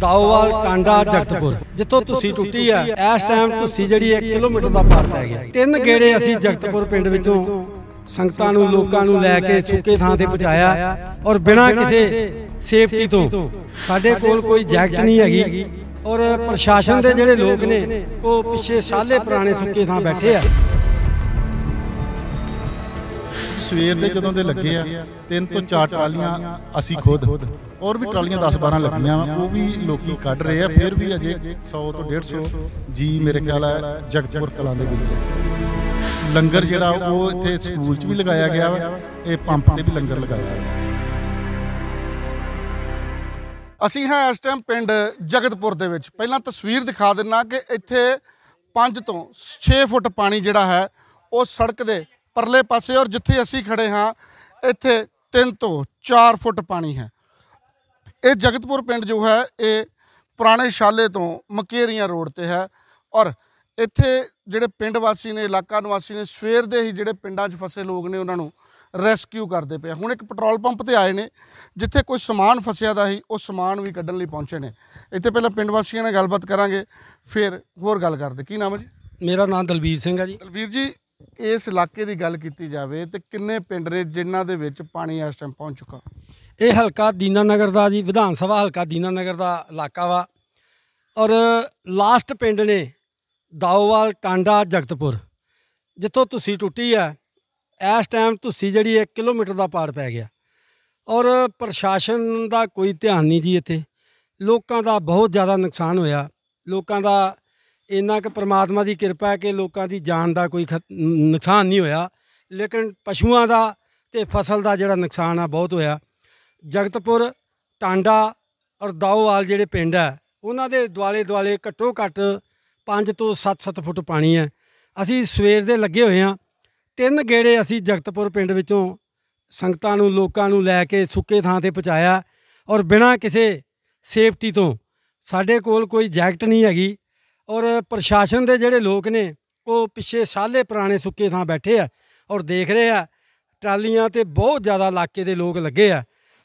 ਦਾਉਵਾਲ ਕਾਂਡਾ ਜਗਤਪੁਰ ਜਿੱਥੋਂ ਤੁਸੀਂ ਟੁੱਟੀ ਹੈ ਇਸ ਟਾਈਮ ਤੁਸੀਂ ਜਿਹੜੀ 1 ਕਿਲੋਮੀਟਰ ਦਾ ਪਾਰ ਪੈ ਗਿਆ ਤਿੰਨ ਗੇੜੇ ਅਸੀਂ ਜਗਤਪੁਰ ਪਿੰਡ ਵਿੱਚੋਂ ਸੰਗਤਾਂ ਨੂੰ ਲੋਕਾਂ ਨੂੰ ਲੈ ਕੇ ਸੁੱਕੇ ਥਾਂ ਤੇ ਪਹੁੰਚਾਇਆ ਔਰ ਬਿਨਾਂ ਕਿਸੇ ਸੇਫਟੀ ਤੋਂ ਸਾਡੇ ਕੋਲ ਕੋਈ ਜੈਕਟ ਨਹੀਂ ਹੈਗੀ ਔਰ ਪ੍ਰਸ਼ਾਸਨ ਦੇ ਜਿਹੜੇ ਲੋਕ ਨੇ ਉਹ ਪਿੱਛੇ ਸਾਲੇ ਪੁਰਾਣੇ ਸੁੱਕੇ ਥਾਂ ਬੈਠੇ ਆ ਸਵੇਰ ਦੇ ਜਦੋਂ ਦੇ ਲੱਗੇ ਆ ਤਿੰਨ ਤੋਂ ਚਾਰ ਟਰਾਲੀਆਂ ਅਸੀਂ ਖੁਦ ਔਰ ਵੀ ਟਰਾਲੀਆਂ 10-12 ਲੱਗੀਆਂ ਉਹ ਵੀ ਲੋਕੀ ਕੱਢ ਰਹੇ ਆ ਫਿਰ ਵੀ ਅਜੇ 100 ਤੋਂ 150 ਜੀ ਮੇਰੇ ਖਿਆਲ ਆ ਜਗਤਪੁਰ ਕਲਾਂ ਦੇ ਵਿੱਚ ਲੰਗਰ ਜਿਹੜਾ ਉਹ ਇੱਥੇ ਸਕੂਲ 'ਚ ਵੀ ਲਗਾਇਆ ਗਿਆ ਵਾ ਇਹ ਪੰਪ ਤੇ ਵੀ ਲੰਗਰ ਲਗਾਇਆ ਗਿਆ ਅਸੀਂ ਹਾਂ ਇਸ ਟਾਈਮ ਪਿੰਡ ਜਗਤਪੁਰ ਦੇ ਵਿੱਚ ਪਹਿਲਾਂ ਤਸਵੀਰ ਦਿਖਾ ਦਿੰਨਾ ਕਿ ਇੱਥੇ 5 ਤੋਂ 6 ਫੁੱਟ ਪਾਣੀ ਜਿਹੜਾ ਹੈ ਉਹ ਸੜਕ ਦੇ ਪਰਲੇ ਪਾਸੇ ਔਰ ਜਿੱਥੇ ਅਸੀਂ ਖੜੇ ਹਾਂ ਇੱਥੇ 3 ਤੋਂ 4 ਫੁੱਟ ਪਾਣੀ ਹੈ ਇਹ ਜਗਤਪੁਰ ਪਿੰਡ ਜੋ ਹੈ ਇਹ ਪੁਰਾਣੇ ਸ਼ਾਲੇ ਤੋਂ ਮਕੇਰੀਆਂ ਰੋਡ ਤੇ ਹੈ ਔਰ ਇੱਥੇ ਜਿਹੜੇ ਪਿੰਡ ਵਾਸੀ ਨੇ ਇਲਾਕਾ ਨਿਵਾਸੀ ਨੇ ਸਵੇਰ ਦੇ ਹੀ ਜਿਹੜੇ ਪਿੰਡਾਂ 'ਚ ਫਸੇ ਲੋਕ ਨੇ ਉਹਨਾਂ ਨੂੰ ਰੈਸਕਿਊ ਕਰਦੇ ਪਏ ਹੁਣ ਇੱਕ ਪੈਟਰੋਲ ਪੰਪ ਤੇ ਆਏ ਨੇ ਜਿੱਥੇ ਕੋਈ ਸਮਾਨ ਫਸਿਆ ਦਾ ਸੀ ਉਹ ਸਮਾਨ ਵੀ ਕੱਢਣ ਲਈ ਪਹੁੰਚੇ ਨੇ ਇੱਥੇ ਪਹਿਲਾਂ ਪਿੰਡ ਵਾਸੀਆਂ ਨਾਲ ਗੱਲਬਾਤ ਕਰਾਂਗੇ ਫਿਰ ਹੋਰ ਗੱਲ ਕਰਦੇ ਕੀ ਨਾਮ ਹੈ ਜੀ ਮੇਰਾ ਨਾਮ ਦਲਬੀਰ ਸਿੰਘ ਹੈ ਜੀ ਦਲਬੀਰ ਜੀ ਇਸ ਇਲਾਕੇ ਦੀ ਗੱਲ ਕੀਤੀ ਜਾਵੇ ਤੇ ਕਿੰਨੇ ਪਿੰਡ ਨੇ ਜਿਨ੍ਹਾਂ ਦੇ ਵਿੱਚ ਪਾਣੀ ਇਸ ਟਾਈਮ ਪਹੁੰਚ ਚੁੱਕਾ ਇਹ ਹਲਕਾ ਦੀਨਾਨਗਰ ਦਾ ਜੀ ਵਿਧਾਨ ਸਭਾ ਹਲਕਾ ਦੀਨਾਨਗਰ ਦਾ ਇਲਾਕਾ ਵਾ ਔਰ ਲਾਸਟ ਪਿੰਡ ਨੇ ਦਾਉਵਾਲ ਟਾਂਡਾ ਜਗਤਪੁਰ ਜਿੱਥੋਂ ਤੁਸੀਂ ਟੁੱਟੀ ਆ ਇਸ ਟਾਈਮ ਤੁਸੀਂ ਜਿਹੜੀ 1 ਕਿਲੋਮੀਟਰ ਦਾ ਪਾੜ ਪੈ ਗਿਆ ਔਰ ਪ੍ਰਸ਼ਾਸਨ ਦਾ ਕੋਈ ਧਿਆਨ ਨਹੀਂ ਜੀ ਇੱਥੇ ਲੋਕਾਂ ਦਾ ਬਹੁਤ ਜ਼ਿਆਦਾ ਨੁਕਸਾਨ ਹੋਇਆ ਲੋਕਾਂ ਦਾ ਇੰਨਾ ਕਿ ਪ੍ਰਮਾਤਮਾ ਦੀ ਕਿਰਪਾ ਹੈ ਕਿ ਲੋਕਾਂ ਦੀ ਜਾਨ ਦਾ ਕੋਈ ਨੁਕਸਾਨ ਨਹੀਂ ਹੋਇਆ ਲੇਕਿਨ ਪਸ਼ੂਆਂ ਦਾ ਤੇ ਫਸਲ ਦਾ ਜਿਹੜਾ ਨੁਕਸਾਨ ਆ ਬਹੁਤ ਹੋਇਆ ਜਗਤਪੁਰ ਟਾਂਡਾ ਔਰ ਦਾਉਵਾਲ ਜਿਹੜੇ ਪਿੰਡ ਆ ਉਹਨਾਂ ਦੇ ਦੁਆਲੇ ਦੁਆਲੇ ਘੱਟੋ ਘੱਟ 5 ਤੋਂ 7-7 ਫੁੱਟ ਪਾਣੀ ਹੈ ਅਸੀਂ ਸਵੇਰ ਦੇ ਲੱਗੇ ਹੋਏ ਆ ਤਿੰਨ ਗੇੜੇ ਅਸੀਂ ਜਗਤਪੁਰ ਪਿੰਡ ਵਿੱਚੋਂ ਸੰਗਤਾਂ ਨੂੰ ਲੋਕਾਂ ਨੂੰ ਲੈ ਕੇ ਸੁੱਕੇ ਥਾਂ ਤੇ ਪਹੁੰਚਾਇਆ ਔਰ ਬਿਨਾਂ ਕਿਸੇ ਸੇਫਟੀ ਤੋਂ ਸਾਡੇ ਕੋਲ ਕੋਈ ਜੈਕਟ ਨਹੀਂ ਹੈਗੀ ਔਰ ਪ੍ਰਸ਼ਾਸਨ ਦੇ ਜਿਹੜੇ ਲੋਕ ਨੇ ਉਹ ਪਿੱਛੇ ਸਾਲੇ ਪੁਰਾਣੇ ਸੁੱਕੇ ਥਾਂ ਬੈਠੇ ਆ ਔਰ ਦੇਖ ਰਹੇ ਆ ਟਰਾਲੀਆਂ ਤੇ ਬਹੁਤ ਜ਼ਿਆਦਾ ਇਲਾਕੇ ਦੇ ਲੋਕ ਲੱਗੇ ਆ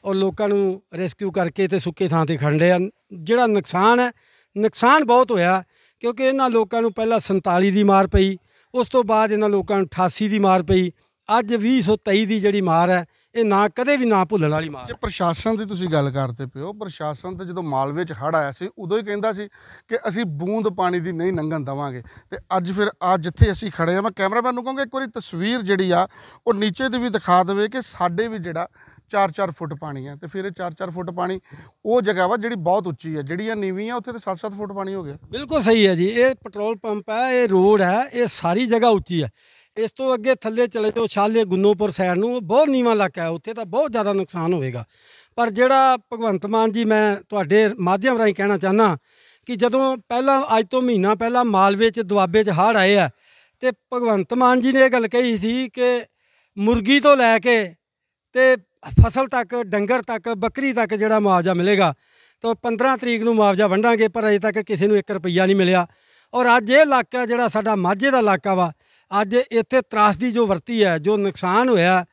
ਔਰ ਲੋਕਾਂ ਨੂੰ ਰੈਸਕਿਊ ਕਰਕੇ ਤੇ ਸੁੱਕੇ ਥਾਂ ਤੇ ਖੰਡੇ ਆ ਜਿਹੜਾ ਨੁਕਸਾਨ ਹੈ ਨੁਕਸਾਨ ਬਹੁਤ ਹੋਇਆ ਕਿਉਂਕਿ ਇਹਨਾਂ ਲੋਕਾਂ ਨੂੰ ਪਹਿਲਾਂ 47 ਦੀ ਮਾਰ ਪਈ ਉਸ ਤੋਂ ਬਾਅਦ ਇਹਨਾਂ ਲੋਕਾਂ ਨੂੰ 88 ਦੀ ਮਾਰ ਪਈ ਅੱਜ 2023 ਦੀ ਜਿਹੜੀ ਮਾਰ ਹੈ ਇਹ ਨਾ ਕਦੇ ਵੀ ਨਾ ਭੁੱਲਣ ਵਾਲੀ ਮਾਰ ਜੇ ਪ੍ਰਸ਼ਾਸਨ ਦੀ ਤੁਸੀਂ ਗੱਲ ਕਰਦੇ ਪਿਓ ਪ੍ਰਸ਼ਾਸਨ ਤੇ ਜਦੋਂ ਮਾਲਵੇ ਚ ਹੜ ਆਇਆ ਸੀ ਉਦੋਂ ਹੀ ਕਹਿੰਦਾ ਸੀ ਕਿ ਅਸੀਂ ਬੂੰਦ ਪਾਣੀ ਦੀ ਨਹੀਂ ਲੰਘਣ ਦਵਾਂਗੇ ਤੇ ਅੱਜ ਫਿਰ ਆ ਜਿੱਥੇ ਅਸੀਂ ਖੜੇ ਆ ਮੈਂ ਕੈਮਰਾਮੈਨ ਨੂੰ ਕਹਾਂਗਾ ਇੱਕ ਵਾਰੀ ਤਸਵੀਰ ਜਿਹੜੀ ਆ ਉਹ ਨੀਚੇ ਦੀ ਵੀ ਦਿਖਾ ਦੇਵੇ ਕਿ ਸਾਡੇ ਵੀ ਜਿਹੜਾ 4-4 ਫੁੱਟ ਪਾਣੀ ਹੈ ਤੇ ਫਿਰ ਇਹ 4-4 ਫੁੱਟ ਪਾਣੀ ਉਹ ਜਗ੍ਹਾ ਵਾ ਜਿਹੜੀ ਬਹੁਤ ਉੱਚੀ ਹੈ ਜਿਹੜੀਆਂ ਨੀਵੀਆਂ ਉੱਥੇ ਤੇ 7-7 ਫੁੱਟ ਪਾਣੀ ਹੋ ਗਿਆ ਬਿਲਕੁਲ ਸਹੀ ਹੈ ਜੀ ਇਹ ਪੈਟਰੋਲ ਪੰਪ ਹੈ ਇਹ ਰੋਡ ਹੈ ਇਹ ਸਾਰੀ ਜਗ੍ਹਾ ਉੱਚੀ ਹੈ ਇਸ ਤੋਂ ਅੱਗੇ ਥੱਲੇ ਚਲੇ ਜਾਓ ਛਾਲੇ ਗੁੰਨੋਪੁਰ ਸਾਈਡ ਨੂੰ ਬਹੁਤ ਨੀਵਾਂ ਇਲਾਕਾ ਹੈ ਉੱਥੇ ਤਾਂ ਬਹੁਤ ਜ਼ਿਆਦਾ ਨੁਕਸਾਨ ਹੋਵੇਗਾ ਪਰ ਜਿਹੜਾ ਭਗਵੰਤ ਮਾਨ ਜੀ ਮੈਂ ਤੁਹਾਡੇ ਮਾਧਿਅਮ ਰਾਹੀਂ ਕਹਿਣਾ ਚਾਹਨਾ ਕਿ ਜਦੋਂ ਪਹਿਲਾਂ ਅੱਜ ਤੋਂ ਮਹੀਨਾ ਪਹਿਲਾਂ ਮਾਲਵੇ 'ਚ ਦੁਆਬੇ 'ਚ ਹੜ ਆਏ ਆ ਤੇ ਭਗਵੰਤ ਮਾਨ ਜੀ ਨੇ ਇਹ ਗੱਲ ਕਹੀ ਸੀ ਕਿ ਮੁਰਗੀ ਤੋਂ ਲੈ ਕੇ ਤੇ ਫਸਲ ਤੱਕ ਡੰਗਰ ਤੱਕ ਬੱਕਰੀ ਤੱਕ ਜਿਹੜਾ ਮੁਆਵਜ਼ਾ ਮਿਲੇਗਾ ਤਾਂ 15 ਤਰੀਕ ਨੂੰ ਮੁਆਵਜ਼ਾ ਵੰਡਾਂਗੇ ਪਰ ਅਜੇ ਤੱਕ ਕਿਸੇ ਨੂੰ 1 ਰੁਪਈਆ ਨਹੀਂ ਮਿਲਿਆ ਔਰ ਅੱਜ ਇਹ ਇਲਾਕਾ ਜਿਹੜਾ ਸਾਡਾ ਮਾਝੇ ਦਾ ਇਲਾਕਾ ਵਾ ਅੱਜ ਇੱਥੇ ਤਰਾਸਦੀ ਜੋ ਵਰਤੀ ਹੈ ਜੋ ਨੁਕਸਾਨ ਹੋਇਆ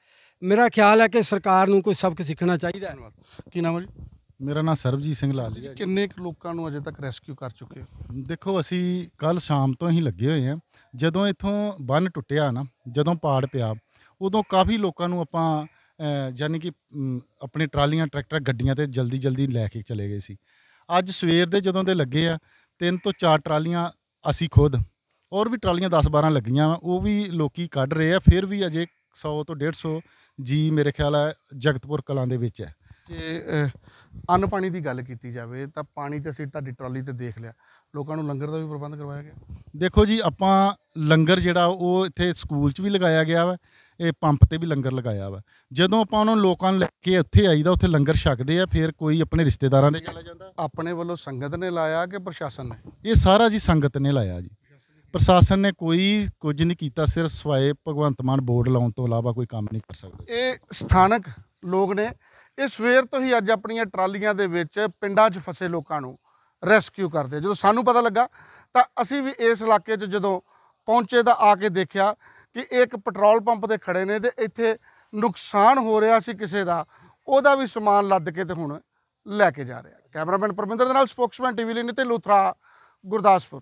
ਮੇਰਾ ਖਿਆਲ ਹੈ ਕਿ ਸਰਕਾਰ ਨੂੰ ਕੋਈ ਸਬਕ ਸਿੱਖਣਾ ਚਾਹੀਦਾ ਹੈ ਕੀ ਨਾਮ ਹੈ ਜੀ ਮੇਰਾ ਨਾਮ ਸਰਬਜੀਤ ਸਿੰਘ ਲਾਲੀ ਹੈ ਕਿੰਨੇ ਕੁ ਲੋਕਾਂ ਨੂੰ ਅਜੇ ਤੱਕ ਰੈਸਕਿਊ ਕਰ ਚੁੱਕੇ ਦੇਖੋ ਅਸੀਂ ਕੱਲ ਸ਼ਾਮ ਤੋਂ ਹੀ ਲੱਗੇ ਹੋਏ ਹਾਂ ਜਦੋਂ ਇੱਥੋਂ ਬੰਨ ਟੁੱਟਿਆ ਨਾ ਜਦੋਂ ਪਾੜ ਪਿਆ ਉਦੋਂ ਕਾਫੀ ਲੋਕਾਂ ਨੂੰ ਆਪਾਂ ਯਾਨੀ ਕਿ ਆਪਣੇ ਟਰਾਲੀਆਂ ਟਰੈਕਟਰ ਗੱਡੀਆਂ ਤੇ ਜਲਦੀ ਜਲਦੀ ਲੈ ਕੇ ਚਲੇ ਗਏ ਸੀ ਅੱਜ ਸਵੇਰ ਦੇ ਜਦੋਂ ਦੇ ਲੱਗੇ ਆ ਤਿੰਨ ਤੋਂ ਚਾਰ ਟਰਾਲੀਆਂ ਅਸੀਂ ਖੁਦ ਔਰ ਵੀ ਟਰਾਲੀਆਂ 10-12 ਲੱਗੀਆਂ ਉਹ ਵੀ ਲੋਕੀ ਕੱਢ ਰਹੇ ਆ ਫਿਰ ਵੀ ਅਜੇ 100 ਤੋਂ 150 ਜੀ ਮੇਰੇ ਖਿਆਲ ਹੈ ਜਗਤਪੁਰ ਕਲਾਂ ਦੇ ਵਿੱਚ ਹੈ ਤੇ ਅਨ ਪਾਣੀ ਦੀ ਗੱਲ ਕੀਤੀ ਜਾਵੇ ਤਾਂ ਪਾਣੀ ਤੇ ਅਸੀਂ ਤੁਹਾਡੀ ਟਰਾਲੀ ਤੇ ਦੇਖ ਲਿਆ ਲੋਕਾਂ ਨੂੰ ਲੰਗਰ ਦਾ ਵੀ ਪ੍ਰਬੰਧ ਕਰਵਾਇਆ ਗਿਆ ਦੇਖੋ ਜੀ ਆਪਾਂ ਲੰਗਰ ਜਿਹੜਾ ਉਹ ਇੱਥੇ ਸਕੂਲ 'ਚ ਵੀ ਲਗਾਇਆ ਗਿਆ ਵਾ ਇਹ ਪੰਪ ਤੇ ਵੀ ਲੰਗਰ ਲਗਾਇਆ ਵਾ ਜਦੋਂ ਆਪਾਂ ਉਹਨਾਂ ਲੋਕਾਂ ਨੂੰ ਲੈ ਕੇ ਇੱਥੇ ਆਈਦਾ ਉੱਥੇ ਲੰਗਰ ਛਕਦੇ ਆ ਫਿਰ ਕੋਈ ਆਪਣੇ ਰਿਸ਼ਤੇਦਾਰਾਂ ਦੇ ਚਲਾ ਜਾਂਦਾ ਆਪਣੇ ਵੱਲੋਂ ਸੰਗਤ ਨੇ ਲਾਇਆ ਕਿ ਪ੍ਰਸ਼ਾਸਨ ਨੇ ਇਹ ਸਾਰਾ ਜੀ ਸੰਗਤ ਨੇ ਲਾਇਆ ਜੀ ਪ੍ਰਸ਼ਾਸਨ ਨੇ ਕੋਈ ਕੁਝ ਨਹੀਂ ਕੀਤਾ ਸਿਰਫ ਸਵਾਏ ਭਗਵੰਤ ਮਾਨ ਬੋਰਡ ਲਾਉਣ ਤੋਂ ਇਲਾਵਾ ਕੋਈ ਕੰਮ ਨਹੀਂ ਕਰ ਸਕਦਾ ਇਹ ਸਥਾਨਕ ਲੋਕ ਨੇ ਇਹ ਸਵੇਰ ਤੋਂ ਹੀ ਅੱਜ ਆਪਣੀਆਂ ਟਰਾਲੀਆਂ ਦੇ ਵਿੱਚ ਪਿੰਡਾਂ 'ਚ ਫਸੇ ਲੋਕਾਂ ਨੂੰ ਰੈਸਕਿਊ ਕਰਦੇ ਜਦੋਂ ਸਾਨੂੰ ਪਤਾ ਲੱਗਾ ਤਾਂ ਅਸੀਂ ਵੀ ਇਸ ਇਲਾਕੇ 'ਚ ਜਦੋਂ ਪਹੁੰਚੇ ਤਾਂ ਆ ਕੇ ਦੇਖਿਆ ਕਿ ਇੱਕ ਪੈਟਰੋਲ ਪੰਪ ਤੇ ਖੜੇ ਨੇ ਤੇ ਇੱਥੇ ਨੁਕਸਾਨ ਹੋ ਰਿਹਾ ਸੀ ਕਿਸੇ ਦਾ ਉਹਦਾ ਵੀ ਸਮਾਨ ਲੱਦ ਕੇ ਤੇ ਹੁਣ ਲੈ ਕੇ ਜਾ ਰਿਹਾ ਕੈਮਰਾਮੈਨ ਪਰਮਿੰਦਰ ਦੇ ਨਾਲ ਸਪੋਕਸਮੈਨ ਟੀਵੀ ਲਈ ਨਿਤੇ ਲੂਥਰਾ ਗੁਰਦਾਸਪੁਰ